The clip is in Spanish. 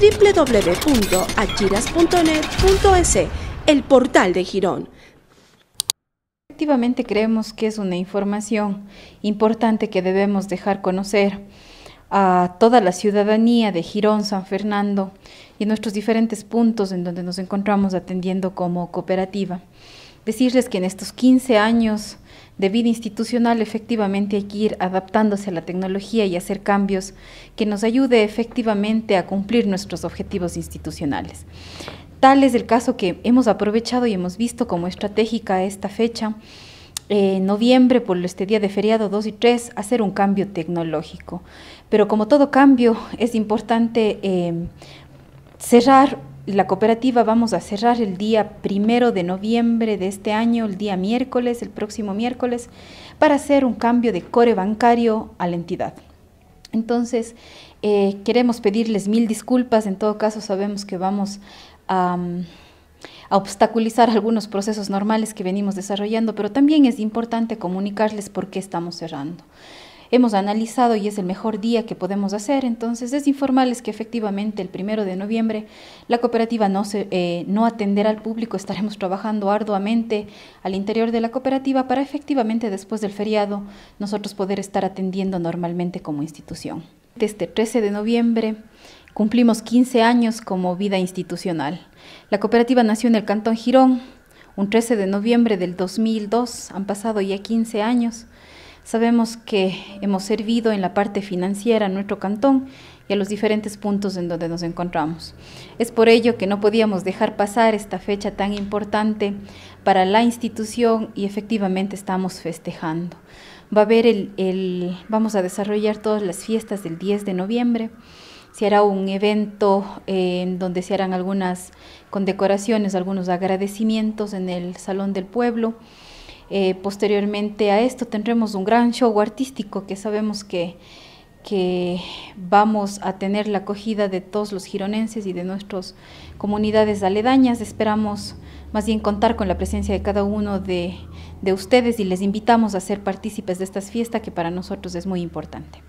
www.achiras.net.es, el portal de Girón. Efectivamente creemos que es una información importante que debemos dejar conocer a toda la ciudadanía de Girón, San Fernando y en nuestros diferentes puntos en donde nos encontramos atendiendo como cooperativa. Decirles que en estos 15 años de vida institucional, efectivamente hay que ir adaptándose a la tecnología y hacer cambios que nos ayude efectivamente a cumplir nuestros objetivos institucionales. Tal es el caso que hemos aprovechado y hemos visto como estratégica esta fecha, en noviembre, por este día de feriado 2 y 3, hacer un cambio tecnológico. Pero como todo cambio, es importante eh, cerrar la cooperativa vamos a cerrar el día primero de noviembre de este año, el día miércoles, el próximo miércoles, para hacer un cambio de core bancario a la entidad. Entonces, eh, queremos pedirles mil disculpas, en todo caso sabemos que vamos mm, a obstaculizar algunos procesos normales que venimos desarrollando, pero también es importante comunicarles por qué estamos cerrando hemos analizado y es el mejor día que podemos hacer. Entonces es informarles que efectivamente el primero de noviembre la cooperativa no, eh, atenderá al público, estaremos trabajando arduamente al interior de la cooperativa para efectivamente después del feriado nosotros poder estar atendiendo normalmente como institución. Este 13 de noviembre cumplimos 15 años como vida institucional. La cooperativa nació en el Cantón Girón un 13 de noviembre del 2002, han pasado ya 15 años. Sabemos que hemos servido en la parte financiera a nuestro cantón y a los diferentes puntos en donde nos encontramos. Es por ello que no podíamos dejar pasar esta fecha tan importante para la institución y efectivamente estamos festejando. Va a haber el, vamos a desarrollar todas las fiestas del 10 de noviembre se hará un evento eh, en donde se harán algunas condecoraciones, algunos agradecimientos en el Salón del Pueblo. Eh, posteriormente a esto tendremos un gran show artístico que sabemos que, vamos a tener la acogida de todos los gironenses y de nuestras comunidades aledañas. Esperamos más bien contar con la presencia de cada uno de, de ustedes y les invitamos a ser partícipes de estas fiestas que para nosotros es muy importante.